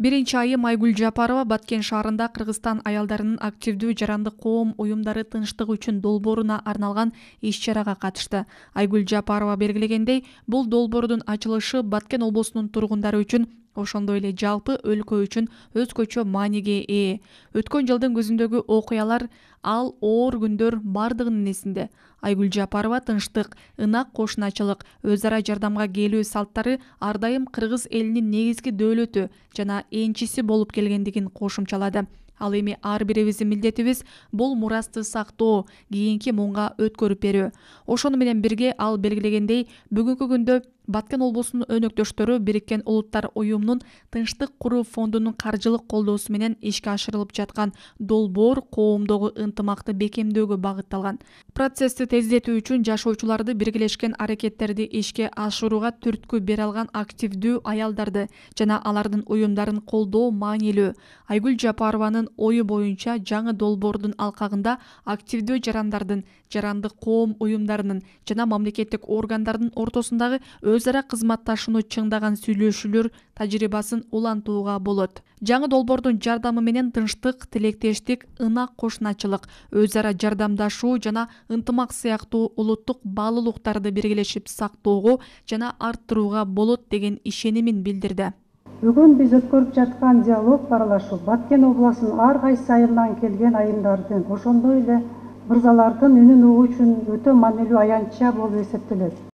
биринчи айым айгүл жапарова баткен шаарында кыргызстан аялдарынын активдүү жарандык коом уюмдары тынчтык үчүн долбооруна арналган иш чарага катышты айгүл жапарова белгилегендей бул долбоордун ачылышы баткен облусунун тургундары үчүн ошондой эле жалпы өлкө үчүн өзгөчө мааниге ээ өткөн жылдын күзүндөгү окуялар ал оор күндөр бардыгынын эсинде айгүл жапарова тынчтык ынак кошуначылык өз ара жардамга келүү салттары ар дайым кыргыз элинин негизги дөөлөтү жана энчиси болуп келгендигин кошумчалады ал эми ар бирибиздин милдетибиз бул мурасты сактоо кийинки муунга өткөрүп берүү ошону менен бирге ал белгилегендей бүгүнкү күндө баткен облусунун өнөктөштөрү бириккен улуттар уюмунун тынчтык куруу фондунун каржылык колдоосу менен ишке ашырылып жаткан долбоор коомдогу ынтымакты бекемдөөгө багытталган процессти тездетүү үчүн жашоочуларды биргелешкен аракеттерди ишке ашырууга түрткү бере алган активдүү аялдарды жана алардын уюмдарын колдоо маанилүү айгүл жапарованын ою боюнча жаңы долбоордун алкагында активдүү жарандардын жарандык коом уюмдарынын жана мамлекеттик органдардын ортосундагы өз ара кызматташууну чыңдаган сүйлөшүүлөр тажрыйбасын улантууга болот жаңы долбоордун жардамы менен тынчтык тилектештик ынак кошуначылык өз ара жардамдашуу жана ынтымак сыяктуу улуттук баалуулуктарды биргелешип сактоого жана арттырууга болот деген ишенимин билдирди бүгүн биз өткөрүп жаткан диалог аралашуу баткен обласынын ар кайсы айылынан келген айымдардын ошондой эле мырзалардын үнүн угуу үчүн өтө маанилүү аянтча болуп эсептелет